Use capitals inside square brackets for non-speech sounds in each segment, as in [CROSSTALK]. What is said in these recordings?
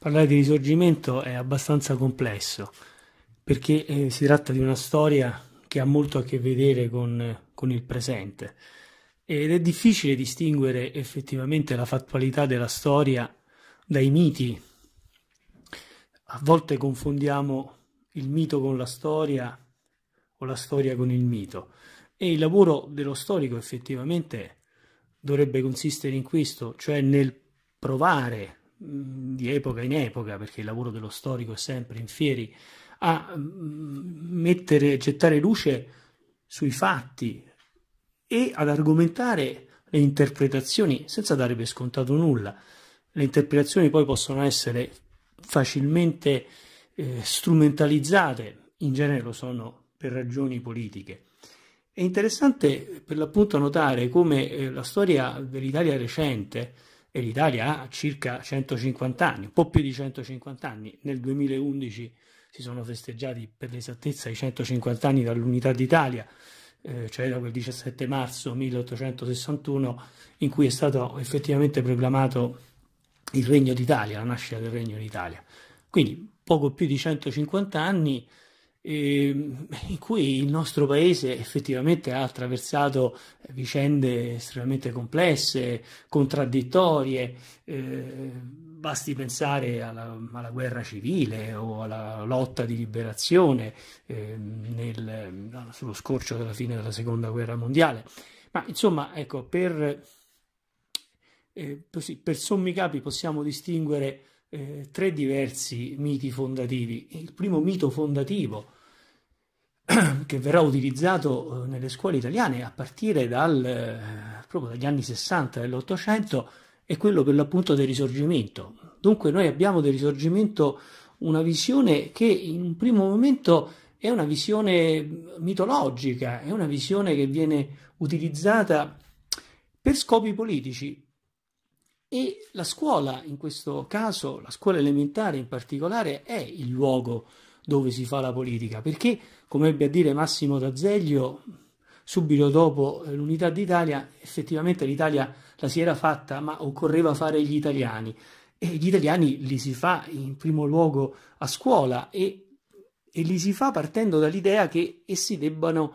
Parlare di risorgimento è abbastanza complesso perché eh, si tratta di una storia che ha molto a che vedere con, con il presente ed è difficile distinguere effettivamente la fattualità della storia dai miti. A volte confondiamo il mito con la storia o la storia con il mito e il lavoro dello storico effettivamente dovrebbe consistere in questo, cioè nel provare Mm, di epoca in epoca, perché il lavoro dello storico è sempre in fieri, a mm, mettere, gettare luce sui fatti e ad argomentare le interpretazioni senza dare per scontato nulla. Le interpretazioni poi possono essere facilmente eh, strumentalizzate, in genere lo sono per ragioni politiche. È interessante per l'appunto notare come eh, la storia dell'Italia recente e l'Italia ha circa 150 anni, un po' più di 150 anni. Nel 2011 si sono festeggiati per l'esattezza i 150 anni dall'unità d'Italia, eh, cioè da quel 17 marzo 1861 in cui è stato effettivamente proclamato il Regno d'Italia, la nascita del Regno d'Italia. Quindi poco più di 150 anni eh, in cui il nostro paese effettivamente ha attraversato vicende estremamente complesse, contraddittorie. Eh, basti pensare alla, alla, guerra civile o alla lotta di liberazione eh, nel, sullo scorcio della fine della seconda guerra mondiale. Ma insomma, ecco, per, eh, per sommi capi possiamo distinguere eh, tre diversi miti fondativi. Il primo mito fondativo [CLEARS THROAT] che verrà utilizzato eh, nelle scuole italiane a partire dal, eh, proprio dagli anni 60 dell'Ottocento è quello per l'appunto del risorgimento. Dunque noi abbiamo del risorgimento una visione che in un primo momento è una visione mitologica, è una visione che viene utilizzata per scopi politici, e la scuola, in questo caso, la scuola elementare in particolare, è il luogo dove si fa la politica, perché, come ebbe a dire Massimo D'Azeglio, subito dopo eh, l'unità d'Italia, effettivamente l'Italia la si era fatta, ma occorreva fare gli italiani. E gli italiani li si fa in primo luogo a scuola e, e li si fa partendo dall'idea che essi debbano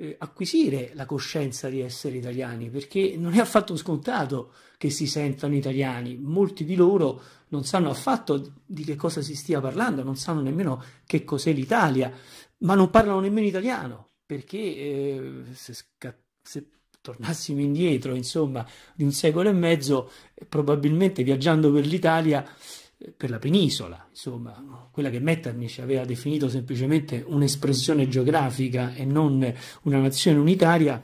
eh, acquisire la coscienza di essere italiani, perché non è affatto scontato che si sentano italiani. Molti di loro non sanno affatto di che cosa si stia parlando, non sanno nemmeno che cos'è l'Italia, ma non parlano nemmeno italiano, perché eh, se, se tornassimo indietro, insomma, di un secolo e mezzo, eh, probabilmente viaggiando per l'Italia per la penisola, insomma, quella che Metternich aveva definito semplicemente un'espressione geografica e non una nazione unitaria,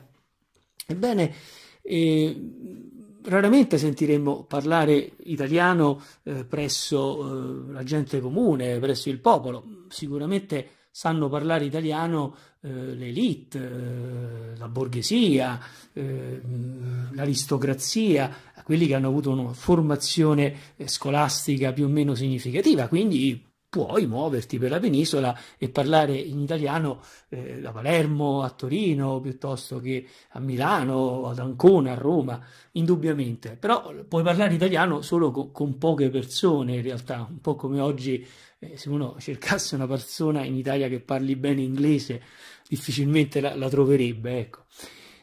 ebbene, eh, raramente sentiremmo parlare italiano eh, presso eh, la gente comune, presso il popolo, sicuramente sanno parlare italiano eh, l'elite, eh, la borghesia, eh, l'aristocrazia, quelli che hanno avuto una formazione scolastica più o meno significativa, quindi puoi muoverti per la penisola e parlare in italiano da Palermo a Torino piuttosto che a Milano, ad Ancona, a Roma, indubbiamente, però puoi parlare italiano solo con poche persone in realtà, un po' come oggi eh, se uno cercasse una persona in Italia che parli bene inglese, difficilmente la, la troverebbe, ecco.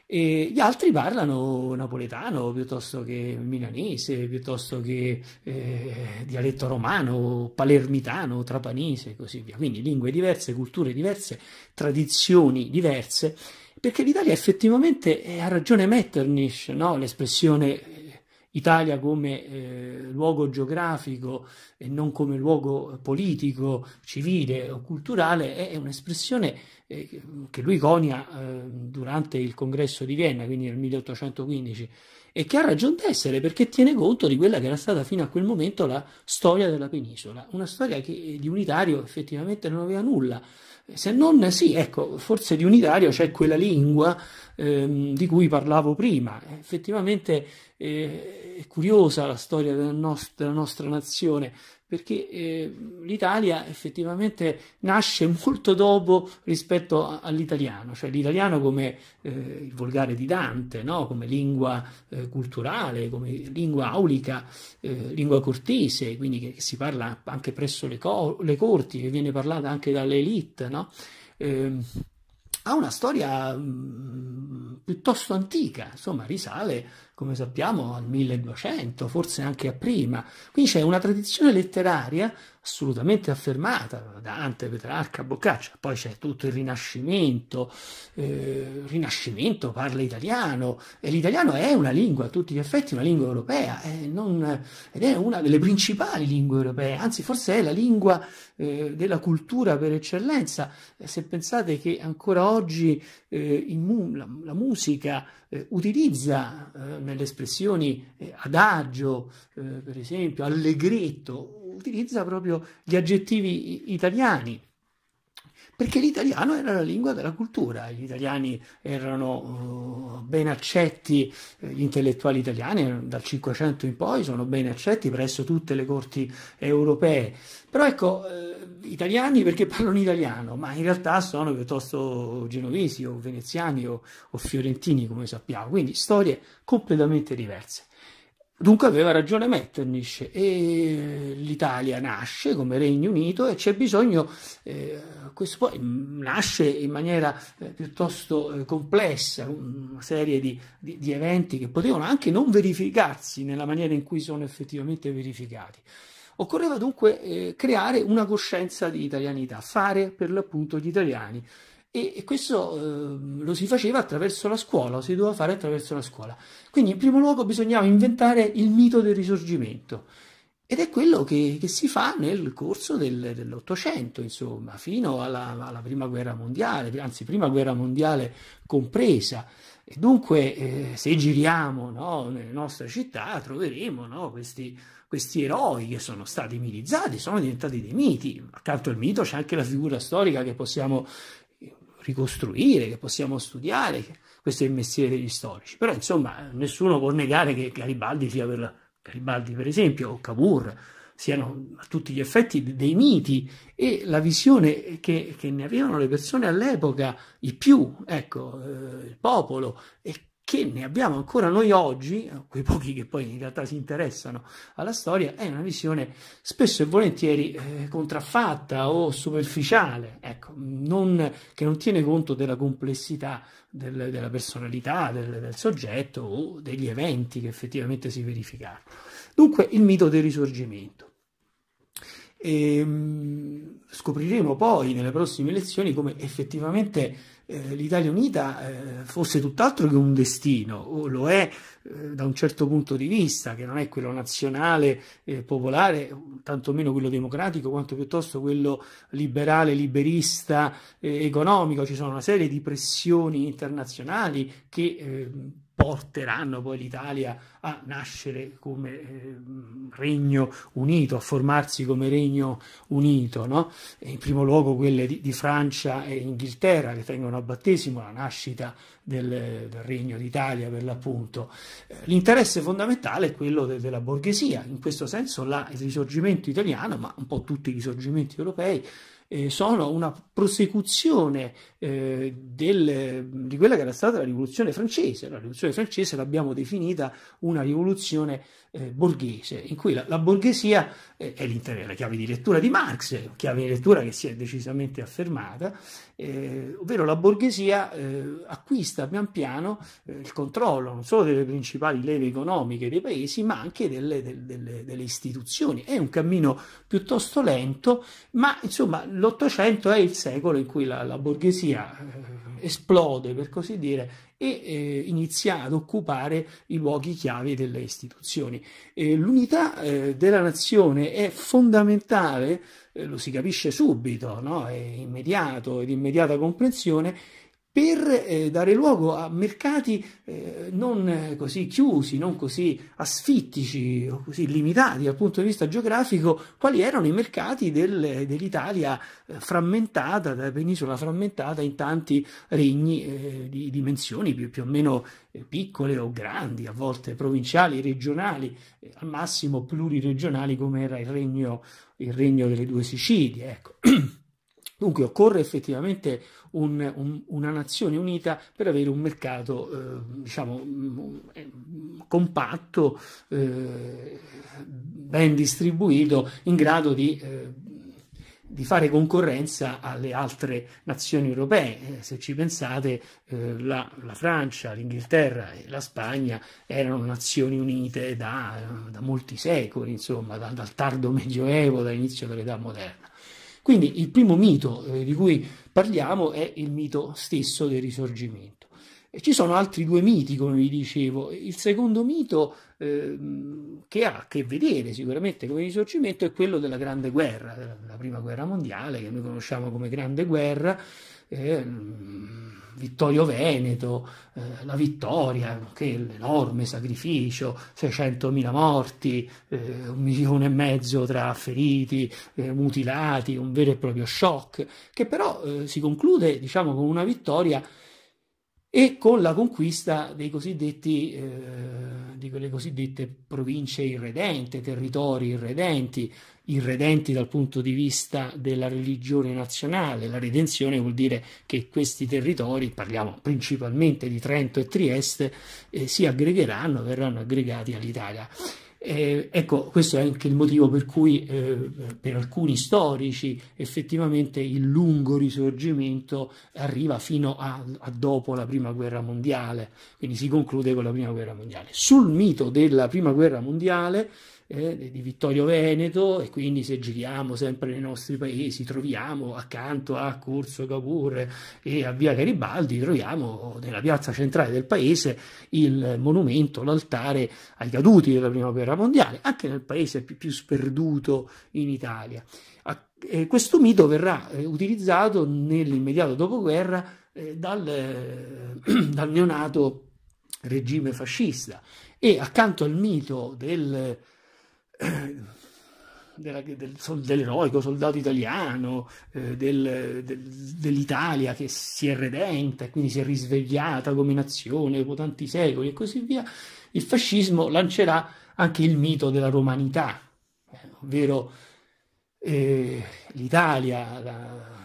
E gli altri parlano napoletano piuttosto che milanese, piuttosto che eh, dialetto romano, palermitano, trapanese e così via. Quindi lingue diverse, culture diverse, tradizioni diverse, perché l'Italia effettivamente eh, ha ragione Metternich, no? l'espressione Italia come eh, luogo geografico e non come luogo politico, civile o culturale è, un'espressione eh, che lui conia eh, durante il congresso di Vienna, quindi nel 1815, e che ha ragione d'essere perché tiene conto di quella che era stata fino a quel momento la storia della penisola, una storia che di unitario effettivamente non aveva nulla se non sì, ecco, forse di unitario c'è cioè quella lingua ehm, di cui parlavo prima. Effettivamente eh, è curiosa la storia della, nost- della nostra nazione, perché eh, l'Italia effettivamente nasce [LAUGHS] molto dopo rispetto a- all'italiano, cioè l'italiano come eh, il volgare di Dante, no? come lingua eh, culturale, come lingua aulica, eh, lingua cortese, quindi che, che, si parla anche presso le, co- le, corti, che viene parlata anche dalle elite. No? Ehm, ha una storia mm, piuttosto antica, insomma risale come sappiamo, al 1200, forse anche a prima. Quindi c'è una tradizione letteraria assolutamente affermata, Dante, Petrarca, Boccaccia, poi c'è tutto il Rinascimento, eh, Rinascimento parla italiano e l'italiano è una lingua, a tutti gli effetti una lingua europea eh, non, ed è una delle principali lingue europee, anzi forse è la lingua eh, della cultura per eccellenza. Eh, se pensate che ancora oggi eh, mu- la, la, musica eh, utilizza eh, nelle espressioni eh, adagio, eh, per esempio, allegretto, utilizza proprio gli aggettivi italiani perché l'italiano era la lingua della cultura, gli italiani erano uh, ben accetti, eh, gli intellettuali italiani eh, dal 500 in poi sono ben accetti presso tutte le corti europee, però ecco, eh, italiani perché parlano italiano, ma in realtà sono piuttosto genovesi o veneziani o, o fiorentini come sappiamo, quindi storie completamente diverse. Dunque aveva ragione Metternich e l'Italia nasce come Regno Unito e c'è bisogno, eh, questo poi nasce in maniera eh, piuttosto eh, complessa, una serie di, di, di, eventi che potevano anche non verificarsi nella maniera in cui sono effettivamente verificati. Occorreva dunque eh, creare una coscienza di italianità, fare per l'appunto gli italiani e questo eh, lo si faceva attraverso la scuola, si doveva fare attraverso la scuola. Quindi in primo luogo bisognava inventare il mito del risorgimento ed è quello che, che si fa nel corso del, dell'Ottocento, insomma, fino alla, alla, prima guerra mondiale, anzi prima guerra mondiale compresa. E dunque eh, se giriamo no, nelle nostre città troveremo no, questi, questi eroi che sono stati mitizzati, sono diventati dei miti. Accanto al mito c'è anche la figura storica che possiamo ricostruire, che possiamo studiare, questo è il mestiere degli storici. Però insomma nessuno può negare che Garibaldi sia per, Garibaldi, per esempio o Cavour siano a tutti gli effetti dei miti e la visione che, che ne avevano le persone all'epoca, i più, ecco, eh, il popolo, e che ne abbiamo ancora noi oggi, eh, quei pochi che poi in realtà si interessano alla storia, è una visione spesso e volentieri eh, contraffatta o superficiale, ecco, non, che non tiene conto della complessità del, della personalità del, del, soggetto o degli eventi che effettivamente si verificarono. Dunque il mito del risorgimento. E, ehm, scopriremo poi nelle prossime lezioni come effettivamente eh, l'Italia Unita eh, fosse tutt'altro che un destino, o lo è eh, da un certo punto di vista, che non è quello nazionale, eh, popolare, tantomeno quello democratico, quanto piuttosto quello liberale, liberista, eh, economico. Ci sono una serie di pressioni internazionali che porteranno poi l'Italia a nascere come eh, regno unito, a formarsi come regno unito, no? in primo luogo quelle di, di, Francia e Inghilterra che tengono a battesimo la nascita del, del regno d'Italia per l'appunto. Eh, l'interesse fondamentale è quello de, della borghesia, in questo senso là il risorgimento italiano, ma un po' tutti i risorgimenti europei, eh, sono una prosecuzione eh, del, di quella che era stata la rivoluzione francese. La rivoluzione francese l'abbiamo definita una rivoluzione eh, borghese, in cui la, la borghesia eh, è la chiave di lettura di Marx, chiave di lettura che si è decisamente affermata, eh, ovvero la borghesia eh, acquista pian piano il controllo non solo delle principali leve economiche dei paesi, ma anche delle, delle, delle istituzioni. È un cammino piuttosto lento, ma insomma l'Ottocento è il secolo in cui la, la borghesia eh, esplode, per così dire, e eh, inizia ad occupare i luoghi chiavi delle istituzioni. Eh, l'unità della nazione è fondamentale, eh, lo si capisce subito, no? è immediato, è di immediata comprensione, per eh, dare luogo a mercati eh, non eh, così chiusi, non così asfittici o così limitati dal punto di vista geografico, quali erano i mercati del, dell'Italia eh, frammentata, della penisola frammentata in tanti regni eh, di dimensioni più, più o meno eh, piccole o grandi, a volte provinciali, regionali, al massimo pluriregionali come era il regno, il regno delle due Sicilie. Ecco. [CLEARS THROAT] Dunque occorre effettivamente un, un, una nazione unita per avere un mercato eh, diciamo, mm, mm, eh, compatto, eh, ben distribuito, in grado di, eh, di, fare concorrenza alle altre nazioni europee. Eh, se ci pensate, eh, la, la, Francia, l'Inghilterra e la Spagna erano nazioni unite da, da molti secoli, insomma, da, dal tardo medioevo, dall'inizio dell'età moderna. Quindi il primo mito eh, di cui parliamo è il mito stesso del risorgimento. ci sono altri due miti, come vi dicevo. Il secondo mito eh, che ha a che vedere sicuramente con il risorgimento è quello della Grande Guerra, della Prima Guerra Mondiale, che noi conosciamo come Grande Guerra. Eh, Vittorio Veneto, eh, la vittoria, che enorme sacrificio, 600.000 morti, eh, un milione e mezzo tra feriti, eh, mutilati, un vero e proprio shock, che però eh, si conclude diciamo con una vittoria e con la conquista dei cosiddetti, eh, di quelle cosiddette province irredente, territori irredenti, irredenti dal punto di vista della religione nazionale. La redenzione vuol dire che questi territori, parliamo principalmente di Trento e Trieste, eh, si aggregheranno, verranno aggregati all'Italia. Eh, ecco, questo è anche il motivo per cui eh, per alcuni storici effettivamente il lungo risorgimento arriva fino a, a, dopo la prima guerra mondiale, quindi si conclude con la prima guerra mondiale. Sul mito della prima guerra mondiale eh, di Vittorio Veneto e quindi se giriamo sempre nei nostri paesi troviamo accanto a Corso Gabur e a Via Garibaldi troviamo nella piazza centrale del paese il monumento, l'altare ai caduti della prima guerra mondiale, anche nel paese più, più sperduto in Italia. A, eh, questo mito verrà eh, utilizzato nell'immediato dopoguerra eh, dal, eh, [CLEARS THROAT] dal neonato regime fascista e accanto al mito del della, del, dell'eroico soldato italiano, eh, del, del, dell'Italia che si è redenta e quindi si è risvegliata come nazione dopo tanti secoli e così via, il fascismo lancerà anche il mito della romanità, eh, ovvero eh, l'Italia, la,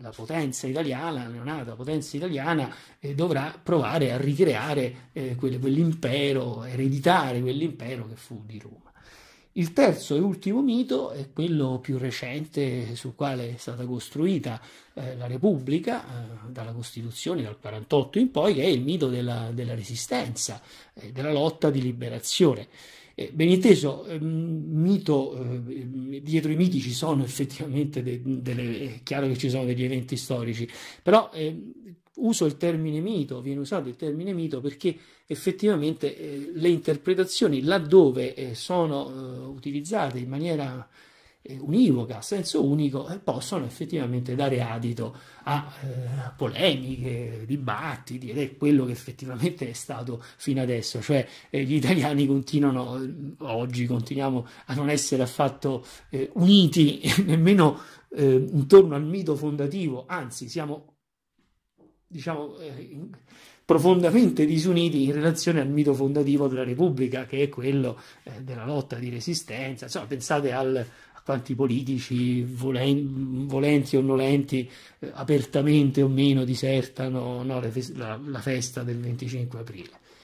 la potenza italiana, la neonata potenza italiana, eh, dovrà provare a ricreare eh, quell'impero, ereditare quell'impero che fu di Roma. Il terzo e ultimo mito è quello più recente sul quale è stata costruita eh, la Repubblica eh, dalla Costituzione dal 48 in poi, che è il mito della, della resistenza, eh, della lotta di liberazione. Eh, ben inteso, ehm, mito, ehm, dietro i miti ci sono effettivamente de, delle, è chiaro che ci sono degli eventi storici, però eh, uso il termine mito, viene usato il termine mito perché effettivamente eh, le interpretazioni laddove eh, sono eh, utilizzate in maniera univoca, a senso unico, possono effettivamente dare adito a eh, polemiche, dibattiti, ed è quello che effettivamente è stato fino adesso, cioè eh, gli italiani continuano, mm, oggi continuiamo a non essere affatto eh, uniti [LAUGHS] nemmeno eh, intorno al mito fondativo, anzi siamo, diciamo, eh, profondamente disuniti in relazione al mito fondativo della Repubblica, che è quello eh, della lotta di resistenza, insomma pensate al parti politici, volen- volenti o nolenti, eh, apertamente o meno, disertano no, la, la festa del 25 aprile.